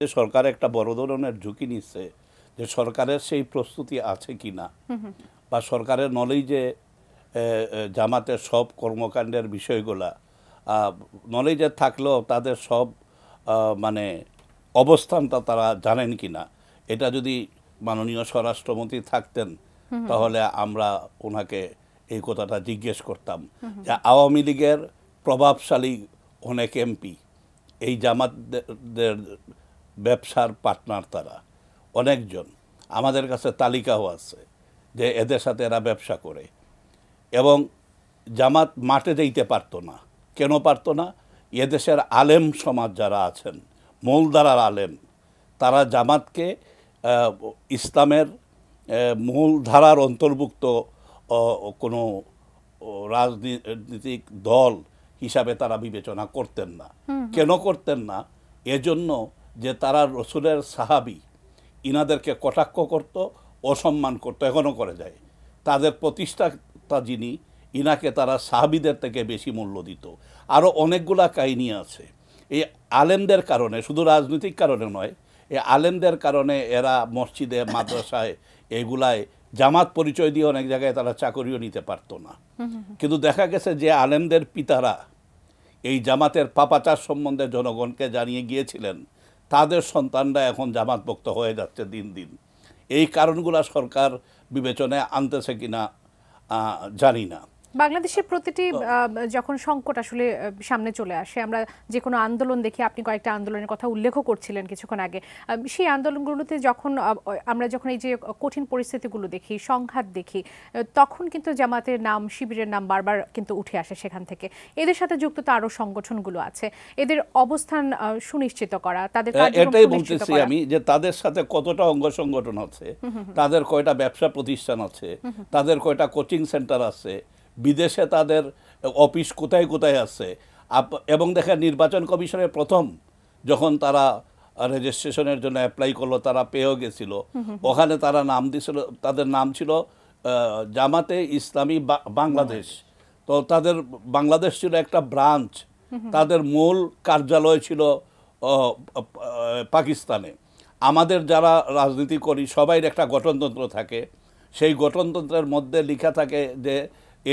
যে সরকার একটা বড় ধরনের ঝুঁকি নিচ্ছে যে সরকারের সেই প্রস্তুতি আছে কি না বা সরকারের নলেজে জামাতের সব কর্মকাণ্ডের বিষয়গুলা নলেজে থাকলেও তাদের সব মানে অবস্থানটা তারা জানেন কি না এটা যদি মাননীয় স্বরাষ্ট্রমন্ত্রী থাকতেন তাহলে আমরা ওনাকে এই কথাটা জিজ্ঞেস করতাম যে আওয়ামী লীগের প্রভাবশালী অনেক এমপি এই জামাতদের ব্যবসার পার্টনার তারা অনেকজন আমাদের কাছে তালিকাও আছে যে এদের সাথে এরা ব্যবসা করে এবং জামাত মাঠে যেতে পারতো না কেন পারতো না এদেশের আলেম সমাজ যারা আছেন মূলধারার আলেম তারা জামাতকে ইসলামের মূলধারার অন্তর্ভুক্ত কোনো রাজনীতিক দল হিসাবে তারা বিবেচনা করতেন না কেন করতেন না এজন্য যে তারা রসুলের সাহাবি ইনাদেরকে কটাক্ষ করত অসম্মান করত এখনও করে যায় তাদের প্রতিষ্ঠাতা যিনি ইনাকে তারা সাহাবিদের থেকে বেশি মূল্য দিত আরও অনেকগুলা কাহিনী আছে এই আলেমদের কারণে শুধু রাজনৈতিক কারণে নয় এই আলেমদের কারণে এরা মসজিদে মাদ্রাসায় এগুলায় জামাত পরিচয় দিয়ে অনেক জায়গায় তারা চাকরিও নিতে পারত না কিন্তু দেখা গেছে যে আলেমদের পিতারা এই জামাতের পাপাচার সম্বন্ধে জনগণকে জানিয়ে গিয়েছিলেন তাদের সন্তানরা এখন জামাতভুক্ত হয়ে যাচ্ছে দিন দিন এই কারণগুলো সরকার বিবেচনায় আনতেছে কিনা জানি না বাংলাদেশের প্রতিটি যখন সংকট আসলে সামনে চলে আসে আমরা যে কোনো আন্দোলন দেখি আপনি কয়েকটা আন্দোলনের কথা উল্লেখ করছিলেন কিছুক্ষণ আগে সেই আন্দোলনগুলোতে যখন আমরা যখন এই যে কঠিন পরিস্থিতিগুলো দেখি সংঘাত দেখি তখন কিন্তু জামাতের নাম শিবিরের নাম বারবার কিন্তু উঠে আসে সেখান থেকে এদের সাথে যুক্ত তো আরও সংগঠনগুলো আছে এদের অবস্থান সুনিশ্চিত করা তাদের এটাই বলতেছি আমি যে তাদের সাথে কতটা অঙ্গ সংগঠন আছে তাদের কয়টা ব্যবসা প্রতিষ্ঠান আছে তাদের কয়টা কোচিং সেন্টার আছে বিদেশে তাদের অফিস কোথায় কোথায় আছে এবং দেখেন নির্বাচন কমিশনের প্রথম যখন তারা রেজিস্ট্রেশনের জন্য অ্যাপ্লাই করলো তারা পেয়েও গেছিল ওখানে তারা নাম দিয়েছিল তাদের নাম ছিল জামাতে ইসলামী বাংলাদেশ তো তাদের বাংলাদেশ ছিল একটা ব্রাঞ্চ তাদের মূল কার্যালয় ছিল পাকিস্তানে আমাদের যারা রাজনীতি করি সবাই একটা গঠনতন্ত্র থাকে সেই গঠনতন্ত্রের মধ্যে লেখা থাকে যে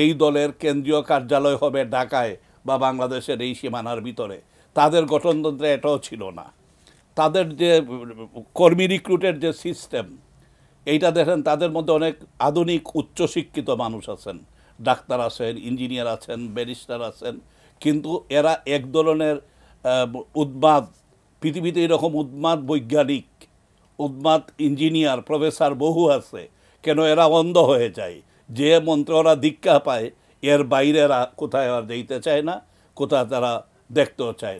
এই দলের কেন্দ্রীয় কার্যালয় হবে ঢাকায় বা বাংলাদেশের এই সীমানার ভিতরে তাদের গঠনতন্ত্রে এটাও ছিল না তাদের যে কর্মী রিক্রুটের যে সিস্টেম এইটা দেখেন তাদের মধ্যে অনেক আধুনিক উচ্চশিক্ষিত মানুষ আছেন ডাক্তার আছেন ইঞ্জিনিয়ার আছেন ব্যারিস্টার আছেন কিন্তু এরা এক ধরনের উদ্মাদ পৃথিবীতে এরকম উদ্মাদ বৈজ্ঞানিক উদ্মাদ ইঞ্জিনিয়ার প্রফেসর বহু আছে কেন এরা অন্ধ হয়ে যায় যে মন্ত্রে ওরা দীক্ষা পায় এর বাইরেরা কোথায় আর যেতে চায় না কোথায় তারা দেখতেও চায়